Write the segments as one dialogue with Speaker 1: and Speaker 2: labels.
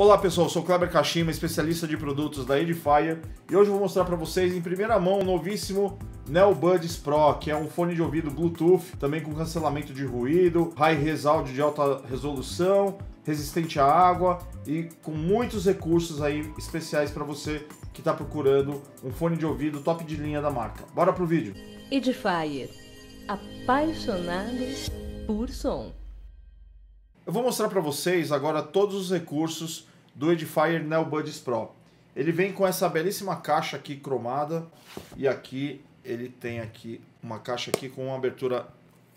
Speaker 1: Olá pessoal, sou Kleber Kashima, especialista de produtos da Edifier e hoje eu vou mostrar para vocês em primeira mão o novíssimo NeoBuds Pro, que é um fone de ouvido Bluetooth, também com cancelamento de ruído, high-res áudio de alta resolução, resistente à água e com muitos recursos aí especiais para você que está procurando um fone de ouvido top de linha da marca. Bora pro vídeo. Edifier, apaixonados por som. Eu vou mostrar para vocês agora todos os recursos do Edifier Neo Buds Pro. Ele vem com essa belíssima caixa aqui cromada e aqui ele tem aqui uma caixa aqui com uma abertura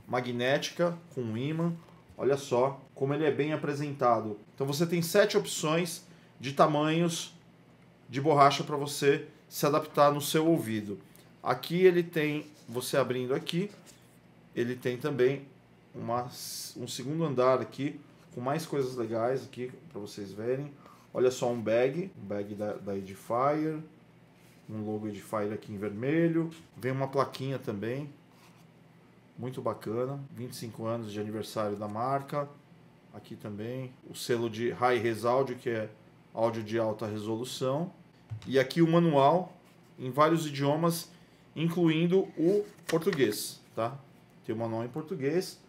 Speaker 1: magnética com um ímã. Olha só como ele é bem apresentado. Então você tem sete opções de tamanhos de borracha para você se adaptar no seu ouvido. Aqui ele tem, você abrindo aqui, ele tem também uma, um segundo andar aqui com mais coisas legais aqui para vocês verem. Olha só um bag, um bag da, da Edifier, um logo Edifier aqui em vermelho. Vem uma plaquinha também, muito bacana, 25 anos de aniversário da marca. Aqui também o selo de High Res Audio, que é áudio de alta resolução. E aqui o manual em vários idiomas, incluindo o português, tá? Tem o manual em português.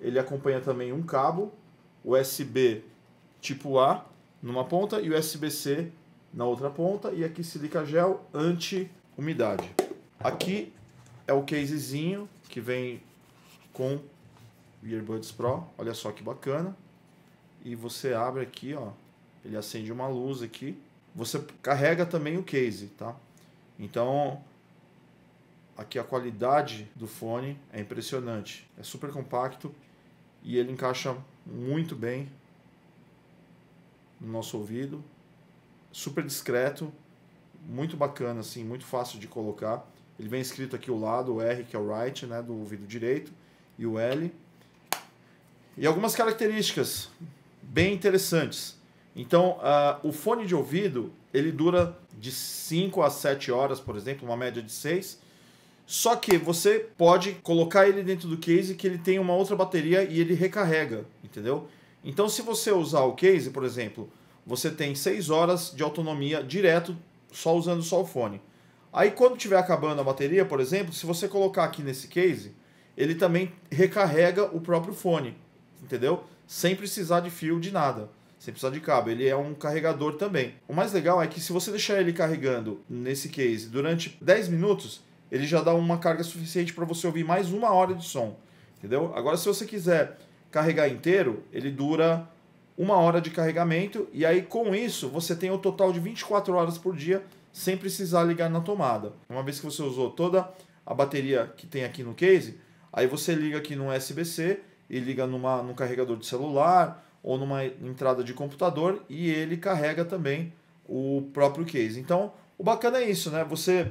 Speaker 1: Ele acompanha também um cabo USB tipo A numa ponta e USB-C na outra ponta. E aqui silica gel anti-umidade. Aqui é o casezinho que vem com Earbuds Pro. Olha só que bacana. E você abre aqui, ó. Ele acende uma luz aqui. Você carrega também o case, tá? Então, aqui a qualidade do fone é impressionante. É super compacto e ele encaixa muito bem no nosso ouvido, super discreto, muito bacana, assim, muito fácil de colocar. Ele vem escrito aqui o lado, o R, que é o right, né, do ouvido direito, e o L. E algumas características bem interessantes. Então, uh, o fone de ouvido, ele dura de 5 a 7 horas, por exemplo, uma média de 6. Só que você pode colocar ele dentro do case que ele tem uma outra bateria e ele recarrega, entendeu? Então, se você usar o case, por exemplo, você tem 6 horas de autonomia direto só usando só o fone. Aí quando estiver acabando a bateria, por exemplo, se você colocar aqui nesse case, ele também recarrega o próprio fone, entendeu? Sem precisar de fio de nada, sem precisar de cabo. Ele é um carregador também. O mais legal é que se você deixar ele carregando nesse case durante 10 minutos, ele já dá uma carga suficiente para você ouvir mais uma hora de som, entendeu? Agora se você quiser carregar inteiro, ele dura uma hora de carregamento, e aí com isso você tem o um total de 24 horas por dia sem precisar ligar na tomada. Uma vez que você usou toda a bateria que tem aqui no case, aí você liga aqui no USB-C e liga numa, num carregador de celular ou numa entrada de computador e ele carrega também o próprio case. Então, o bacana é isso, né? Você,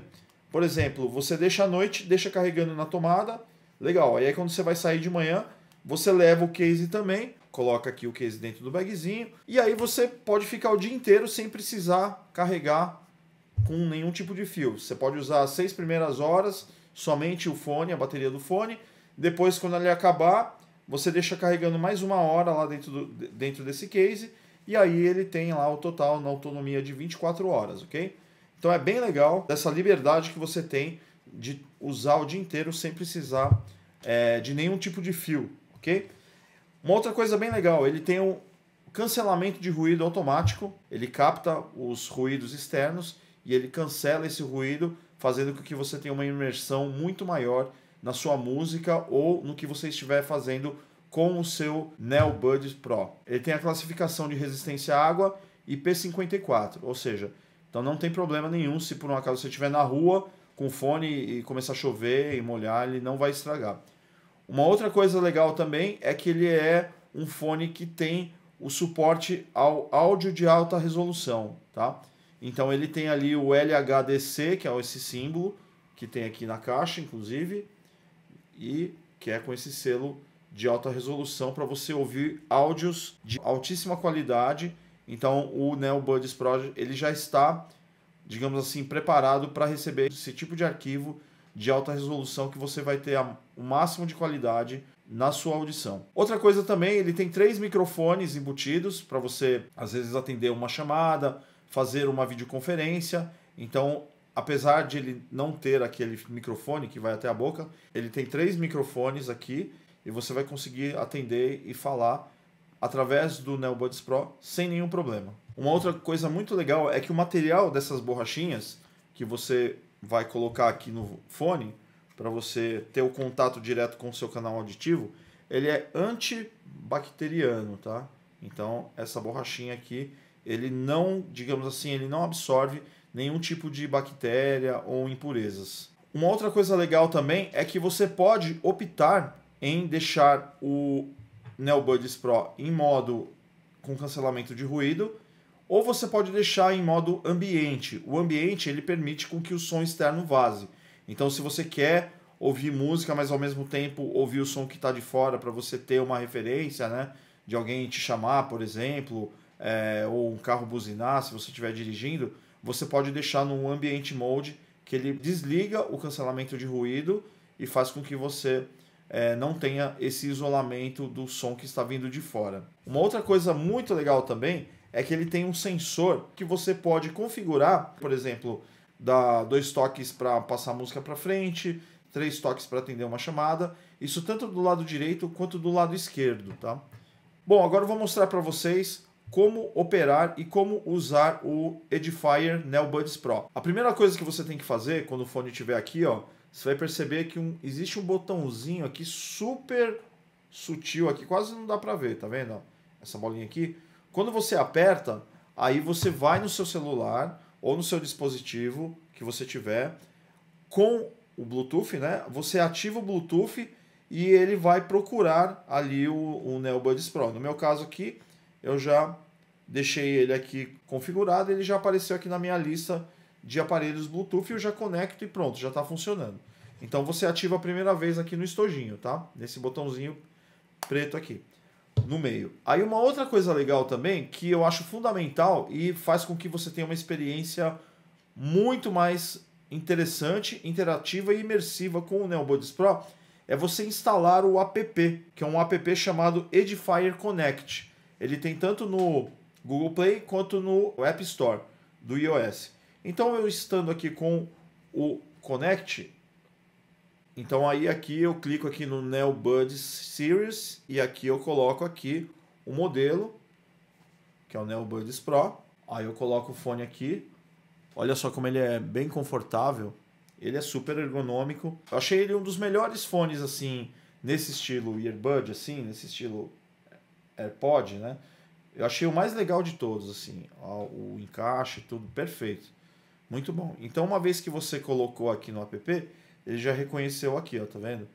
Speaker 1: por exemplo, você deixa à noite, deixa carregando na tomada, legal. E aí é quando você vai sair de manhã, você leva o case também coloca aqui o case dentro do bagzinho e aí você pode ficar o dia inteiro sem precisar carregar com nenhum tipo de fio. Você pode usar as seis primeiras horas somente o fone, a bateria do fone. Depois, quando ele acabar, você deixa carregando mais uma hora lá dentro, do, dentro desse case e aí ele tem lá o total na autonomia de 24 horas, ok? Então é bem legal dessa liberdade que você tem de usar o dia inteiro sem precisar é, de nenhum tipo de fio, ok? Uma outra coisa bem legal, ele tem um cancelamento de ruído automático, ele capta os ruídos externos e ele cancela esse ruído, fazendo com que você tenha uma imersão muito maior na sua música ou no que você estiver fazendo com o seu Neo Buds Pro. Ele tem a classificação de resistência à água IP54, ou seja, então não tem problema nenhum se por um acaso você estiver na rua com fone e começar a chover e molhar, ele não vai estragar. Uma outra coisa legal também é que ele é um fone que tem o suporte ao áudio de alta resolução, tá? Então ele tem ali o LHDC, que é esse símbolo que tem aqui na caixa, inclusive, e que é com esse selo de alta resolução para você ouvir áudios de altíssima qualidade. Então o Neo Buds Project ele já está, digamos assim, preparado para receber esse tipo de arquivo de alta resolução que você vai ter a o máximo de qualidade na sua audição. Outra coisa também, ele tem três microfones embutidos para você, às vezes, atender uma chamada, fazer uma videoconferência. Então, apesar de ele não ter aquele microfone que vai até a boca, ele tem três microfones aqui e você vai conseguir atender e falar através do NeoBuds Pro sem nenhum problema. Uma outra coisa muito legal é que o material dessas borrachinhas que você vai colocar aqui no fone, para você ter o contato direto com o seu canal auditivo, ele é antibacteriano, tá? Então, essa borrachinha aqui, ele não, digamos assim, ele não absorve nenhum tipo de bactéria ou impurezas. Uma outra coisa legal também é que você pode optar em deixar o NeoBuds Pro em modo com cancelamento de ruído, ou você pode deixar em modo ambiente. O ambiente ele permite com que o som externo vaze. Então, se você quer ouvir música, mas ao mesmo tempo ouvir o som que está de fora para você ter uma referência, né? De alguém te chamar, por exemplo, é, ou um carro buzinar, se você estiver dirigindo, você pode deixar no Ambient Mode, que ele desliga o cancelamento de ruído e faz com que você é, não tenha esse isolamento do som que está vindo de fora. Uma outra coisa muito legal também é que ele tem um sensor que você pode configurar, por exemplo, dá dois toques para passar a música para frente, três toques para atender uma chamada. Isso tanto do lado direito quanto do lado esquerdo, tá? Bom, agora eu vou mostrar para vocês como operar e como usar o Edifier Buds Pro. A primeira coisa que você tem que fazer quando o fone estiver aqui, ó, você vai perceber que um, existe um botãozinho aqui super sutil aqui, quase não dá para ver, tá vendo? Essa bolinha aqui. Quando você aperta, aí você vai no seu celular, ou no seu dispositivo que você tiver com o Bluetooth, né? Você ativa o Bluetooth e ele vai procurar ali o, o Buds Pro. No meu caso aqui, eu já deixei ele aqui configurado, ele já apareceu aqui na minha lista de aparelhos Bluetooth, eu já conecto e pronto, já está funcionando. Então você ativa a primeira vez aqui no estojinho, tá? Nesse botãozinho preto aqui no meio. Aí uma outra coisa legal também, que eu acho fundamental e faz com que você tenha uma experiência muito mais interessante, interativa e imersiva com o NeoBuds Pro, é você instalar o app, que é um app chamado Edifier Connect. Ele tem tanto no Google Play quanto no App Store do iOS. Então eu estando aqui com o Connect, então aí aqui eu clico aqui no Neo Buds Series e aqui eu coloco aqui o modelo, que é o Neo Buds Pro. Aí eu coloco o fone aqui. Olha só como ele é bem confortável. Ele é super ergonômico. Eu achei ele um dos melhores fones assim, nesse estilo earbud assim, nesse estilo AirPod, né? Eu achei o mais legal de todos assim, o encaixe, tudo perfeito. Muito bom. Então uma vez que você colocou aqui no app, ele já reconheceu aqui, ó, tá vendo?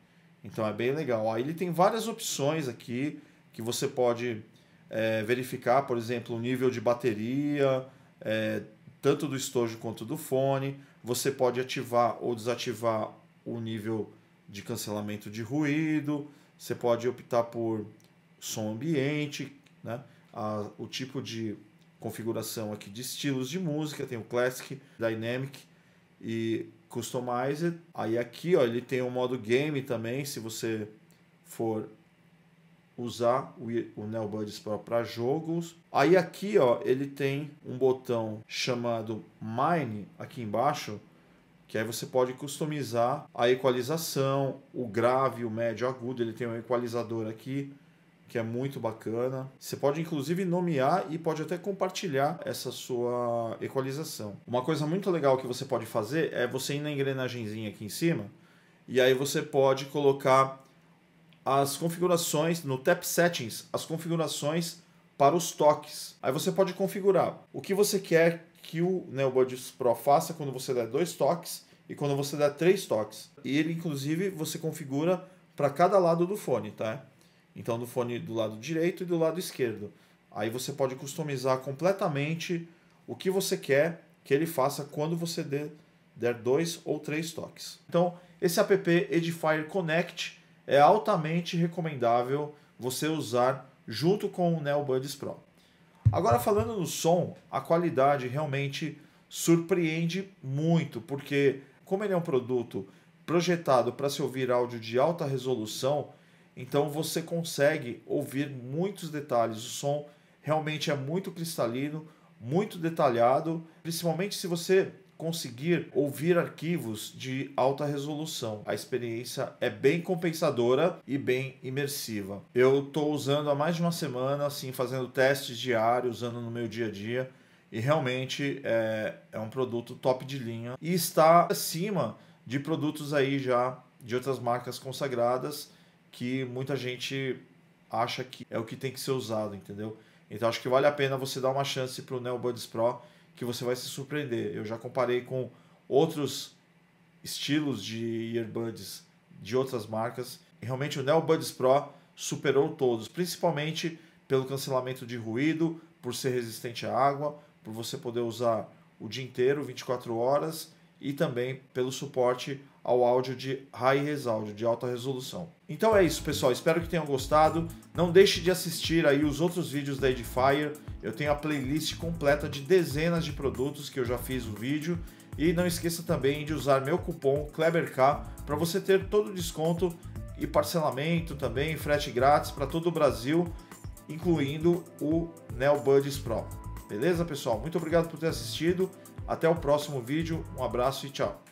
Speaker 1: Então é bem legal. Ó, ele tem várias opções aqui que você pode é, verificar, por exemplo, o nível de bateria, é, tanto do estojo quanto do fone. Você pode ativar ou desativar o nível de cancelamento de ruído. Você pode optar por som ambiente, né? A, o tipo de configuração aqui de estilos de música, tem o Classic, Dynamic, e Customize. Aí aqui ó, ele tem um modo game também, se você for usar o, o Buds Pro para jogos. Aí aqui ó, ele tem um botão chamado Mine aqui embaixo, que aí você pode customizar a equalização, o grave, o médio, o agudo, ele tem um equalizador aqui que é muito bacana. Você pode inclusive nomear e pode até compartilhar essa sua equalização. Uma coisa muito legal que você pode fazer é você ir na engrenagemzinha aqui em cima e aí você pode colocar as configurações no Tap Settings, as configurações para os toques. Aí você pode configurar o que você quer que o NeoBuds Pro faça quando você der dois toques e quando você der três toques. E ele inclusive você configura para cada lado do fone, tá? Então do fone do lado direito e do lado esquerdo. Aí você pode customizar completamente o que você quer que ele faça quando você der dois ou três toques. Então esse app Edifier Connect é altamente recomendável você usar junto com o Neo Buds Pro. Agora falando no som, a qualidade realmente surpreende muito, porque como ele é um produto projetado para se ouvir áudio de alta resolução, então você consegue ouvir muitos detalhes. O som realmente é muito cristalino, muito detalhado, principalmente se você conseguir ouvir arquivos de alta resolução. A experiência é bem compensadora e bem imersiva. Eu estou usando há mais de uma semana, assim, fazendo testes diários, usando no meu dia a dia, e realmente é, é um produto top de linha e está acima de produtos aí já de outras marcas consagradas que muita gente acha que é o que tem que ser usado, entendeu? Então acho que vale a pena você dar uma chance para o NeoBuds Pro, que você vai se surpreender. Eu já comparei com outros estilos de earbuds de outras marcas. E realmente o NeoBuds Pro superou todos, principalmente pelo cancelamento de ruído, por ser resistente à água, por você poder usar o dia inteiro, 24 horas, e também pelo suporte ao áudio de high res áudio, de alta resolução. Então é isso, pessoal. Espero que tenham gostado. Não deixe de assistir aí os outros vídeos da Edifier. Eu tenho a playlist completa de dezenas de produtos que eu já fiz o vídeo. E não esqueça também de usar meu cupom KleberK para você ter todo o desconto e parcelamento também, frete grátis para todo o Brasil, incluindo o Buds Pro. Beleza, pessoal? Muito obrigado por ter assistido até o próximo vídeo, um abraço e tchau.